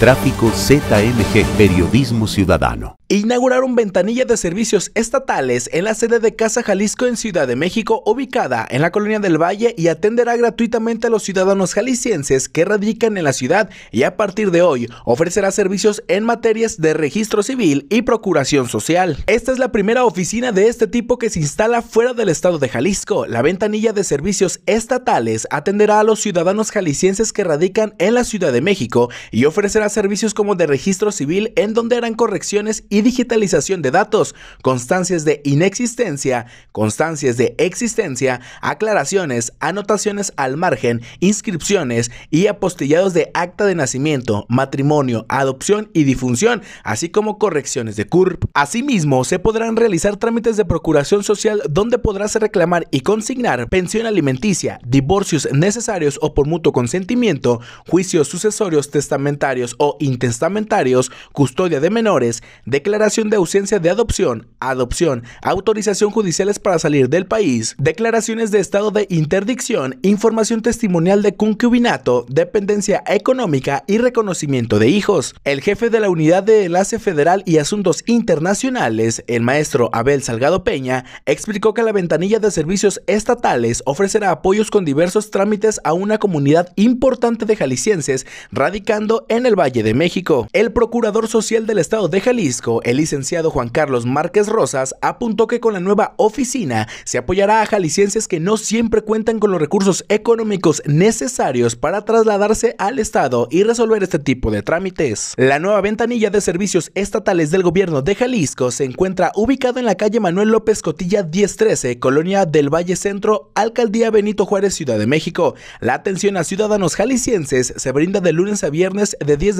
Tráfico ZMG, Periodismo Ciudadano. Inauguraron ventanilla de servicios estatales en la sede de Casa Jalisco en Ciudad de México, ubicada en la colonia del Valle, y atenderá gratuitamente a los ciudadanos jaliscienses que radican en la ciudad y a partir de hoy ofrecerá servicios en materias de registro civil y procuración social. Esta es la primera oficina de este tipo que se instala fuera del estado de Jalisco. La ventanilla de servicios estatales atenderá a los ciudadanos jaliscienses que radican en la Ciudad de México y ofrecerá servicios como de registro civil en donde harán correcciones y digitalización de datos, constancias de inexistencia, constancias de existencia, aclaraciones, anotaciones al margen, inscripciones y apostillados de acta de nacimiento, matrimonio, adopción y difunción, así como correcciones de CURP. Asimismo, se podrán realizar trámites de procuración social donde podrás reclamar y consignar pensión alimenticia, divorcios necesarios o por mutuo consentimiento, juicios sucesorios testamentarios o intestamentarios, custodia de menores, declaración de ausencia de adopción, adopción, autorización judiciales para salir del país, declaraciones de estado de interdicción, información testimonial de concubinato, dependencia económica y reconocimiento de hijos. El jefe de la Unidad de Enlace Federal y Asuntos Internacionales, el maestro Abel Salgado Peña, explicó que la ventanilla de servicios estatales ofrecerá apoyos con diversos trámites a una comunidad importante de jaliscienses radicando en el Valle de México. El procurador social del estado de Jalisco, el licenciado Juan Carlos Márquez Rosas, apuntó que con la nueva oficina se apoyará a jaliscienses que no siempre cuentan con los recursos económicos necesarios para trasladarse al estado y resolver este tipo de trámites. La nueva ventanilla de servicios estatales del gobierno de Jalisco se encuentra ubicada en la calle Manuel López Cotilla 1013, colonia del Valle Centro, alcaldía Benito Juárez, Ciudad de México. La atención a ciudadanos jaliscienses se brinda de lunes a viernes de 10 de